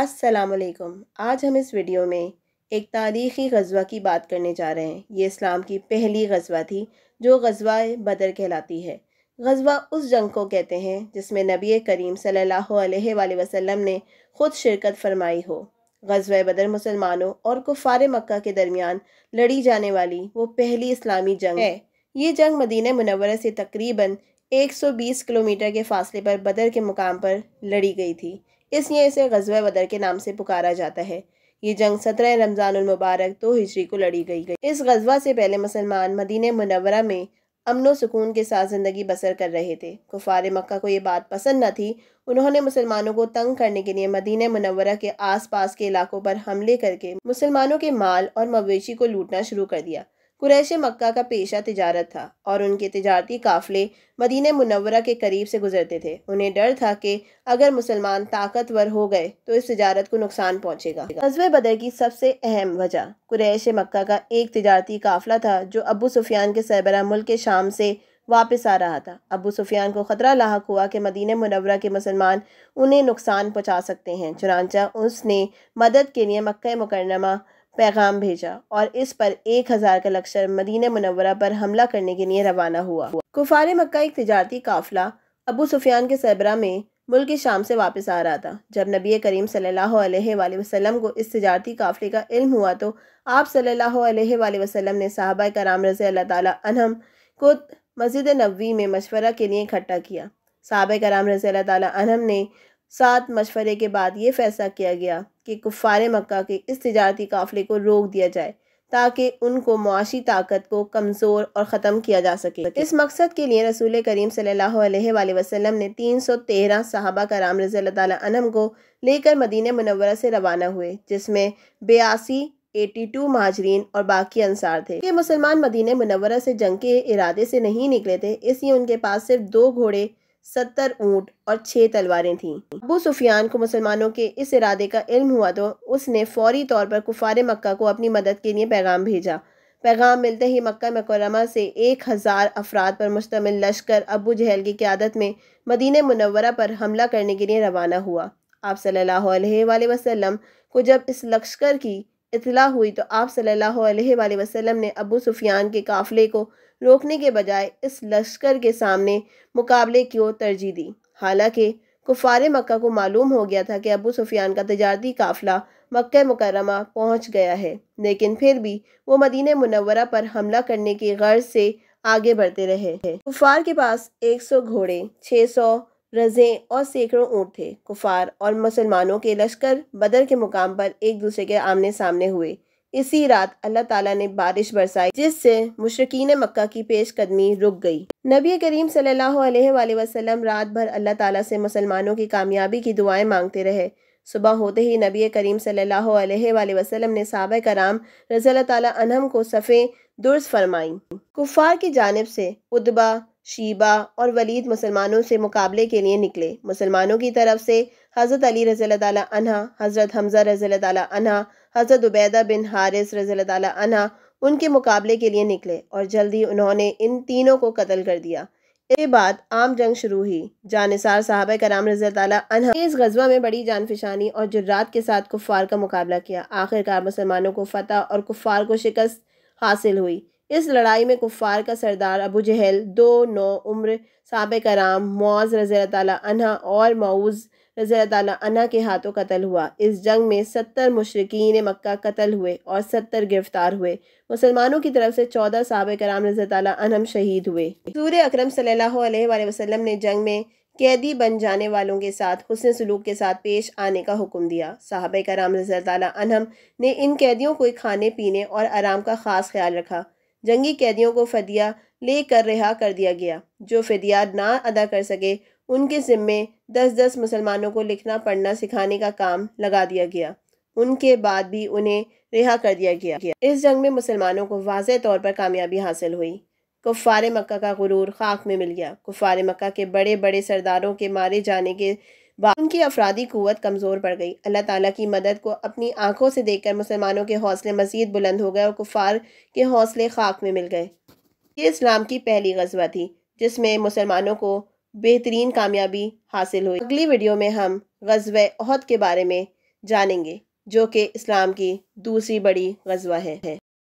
असलकम आज हम इस वीडियो में एक तारीख़ी गजवा की बात करने जा रहे हैं ये इस्लाम की पहली गजवा थी जो गजवा बदर कहलाती है गजवा उस जंग को कहते हैं जिसमें नबी करीम सल्लल्लाहु अलैहि वसल्लम ने ख़ुद शिरकत फरमाई हो गजवा बदर मुसलमानों और कुफार मक्का के दरमियान लड़ी जाने वाली वो पहली इस्लामी जंग है ये जंग मदीना मनवर से तकरीबन 120 किलोमीटर के फासले पर बदर के मुकाम पर लड़ी गई थी इसलिए इसे गजवा बदर के नाम से पुकारा जाता है ये जंग सत्रह रमज़ान मुबारक दो तो हिजरी को लड़ी गई गई इस गजवा से पहले मुसलमान मदीने मुनवरा में अमन सुकून के साथ ज़िंदगी बसर कर रहे थे कुफार मक्का को ये बात पसंद न थी उन्होंने मुसलमानों को तंग करने के लिए मदीन मुनवरा के आसपास के इलाकों पर हमले करके मुसलमानों के माल और मवेशी को लूटना शुरू कर दिया कुरैश मक्का का पेशा तिजारत था और उनके तजारती काफ़ले मदीने मुनवरा के करीब से गुजरते थे उन्हें डर था कि अगर मुसलमान ताकतवर हो गए तो इस तजारत को नुकसान पहुंचेगा गजब बदर की सबसे अहम वजह कुरैश मक्का का एक तजारती काफ़ला था जो अबू सुफियान के सरबरा मुल्क के शाम से वापस आ रहा था अबू सुफियान को ख़तरा लाक हुआ कि मदीने मुनवरा के मुसलमान उन्हें नुकसान पहुँचा सकते हैं चुनानचा उसने मदद के लिए मक् मुकरमा पैगाम भेजा और इस पर एक हज़ार का लक्षर मदीना मनवरा पर हमला करने के लिए रवाना हुआ कुफार मक्का एक तजारती काफिला अबू सुफियान के सरबरा में मुल्क शाम से वापस आ रहा था जब नबी करीम सल्लल्लाहु अलैहि वसल्लम को इस तजारती काफिले का इल्म हुआ तो आप सल्लल्लाहु अलैहि वसल्लम ने साहबा कराम रज़ी अल्लाह तहम को मस्जिद नबी में मशवरा के लिए इकट्ठा किया साहब कराम रज़ी अल्लाह तहम ने सात मशवरे के बाद ये फैसला किया गया कि कुफ़ार मक्का के इस तजारती काफ़िले को रोक दिया जाए ताकि उनको मुआशी ताकत को कमज़ोर और ख़त्म किया जा सके इस मकसद के लिए रसूल करीम सल्लल्लाहु अलैहि वसल्लम ने तीन सौ तेरह साहबा कराम रज़ी अल्लाह को लेकर मदीन मनवर से रवाना हुए जिसमें बयासी एटी टू महाजरीन और बाकी अनसार थे ये मुसलमान मदीन मुनवरा से जंग के इरादे से नहीं निकले थे इसलिए उनके पास सिर्फ दो घोड़े सत्तर ऊँट और छः तलवारें थीं अबू सुफियान को मुसलमानों के इस इरादे का इल्म हुआ तो उसने फौरी तौर पर कुफार मक्का को अपनी मदद के लिए पैगाम भेजा पैगाम मिलते ही मक्का मकरमा से एक हज़ार अफराद पर मुश्तमिल लश्कर अबू जहल की क्यादत में मदीन मुनवरा पर हमला करने के लिए रवाना हुआ आप सल्लल्लाहु अलैहि वसल्लम को जब इस लश्कर की इतला हुई तो आप सल्लल्लाहु अलैहि वसल्लम ने अबू सुफियान के काफ़िले को रोकने के बजाय इस लश्कर के सामने मुकाबले की ओर तरजीह दी हालांकि कुफार मक्का को मालूम हो गया था कि अबू सुफियान का तजारती काफ़िला मक् मुकरमा पहुंच गया है लेकिन फिर भी वो मदीन मुनवरा पर हमला करने की गर्ज से आगे बढ़ते रहे कुफार के पास 100 घोड़े 600 रज़ें और सैकड़ों ऊँट थे कुफार और मुसलमानों के लश्कर बदर के मुकाम पर एक दूसरे के आमने सामने हुए इसी रात अल्लाह ताला ने बारिश बरसाई जिससे मुशरकिन मक्का की पेश कदमी रुक गई नबी करीम सल्लल्लाहु अलैहि वसल्लम रात भर अल्लाह ताला से मुसलमानों की कामयाबी की दुआएं मांगते रहे सुबह होते ही नबी करीम सल्लल्लाहु अलैहि वसल्लम ने साहब कराम रज़ी अल्लाह को सफ़े दुर्ज फरमाई कुफ़ार की जानब से उदबा शीबा और वलीद मुसलमानों से मुकाबले के लिए निकले मुसलमानों की तरफ से हज़रत अली रज़ी तन्हा हज़रत हमज़ा रज़ी अनहा हज़रत उबैदा बिन हारिस रज़ी अनहा उनके मुकाबले के लिए निकले और जल्दी उन्होंने इन तीनों को कत्ल कर दिया इसके बाद आम जंग शुरू हुई जानसार साहब कराम रजी अनहा इस गजबा में बड़ी जानफिशानी और जुर्रात के साथ कुफ़ार का मुकाबला किया आखिरकार मुसलमानों को फतह और कुफ़ार को शिकस्त हासिल हुई इस लड़ाई में कुफ़ार का सरदार अबू जहल दो नौ उम्र सबक कराम मौज रज़ी तला और मऊज रज़ी तला के हाथों कत्ल हुआ इस जंग में सत्तर मशरकिन मक्का कत्ल हुए और सत्तर गिरफ्तार हुए मुसलमानों की तरफ से चौदह सब कराम रज़ी तनम शहीद हुए सूर्य अक्रम सल्ला वसलम ने जंग में कैदी बन जाने वालों के साथ हुसन सलूक के साथ पेश आने का हुक्म दिया साहब कराम रज़ी तनम ने इन कैदियों को खाने पीने और आराम का ख़ास ख्याल रखा जंगी कैदियों को फदिया लेकर रिहा कर दिया गया जो फदिया ना अदा कर सके उनके जिम्मे दस दस मुसलमानों को लिखना पढ़ना सिखाने का काम लगा दिया गया उनके बाद भी उन्हें रिहा कर दिया गया इस जंग में मुसलमानों को वाज तौर पर कामयाबी हासिल हुई कुफ़ार मक्का का गुरूर खाक में मिल गया कुफ़ार मक्का के बड़े बड़े सरदारों के मारे जाने के उनकी अफराधी क़वत कमज़ोर पड़ गई अल्लाह ताली की मदद को अपनी आंखों से देखकर मुसलमानों के हौसले मजीद बुलंद हो गए और कुफार के हौसले खाक में मिल गए ये इस्लाम की पहली गजबा थी जिसमें मुसलमानों को बेहतरीन कामयाबी हासिल हुई अगली वीडियो में हम गजब अहद के बारे में जानेंगे जो कि इस्लाम की दूसरी बड़ी गजबा है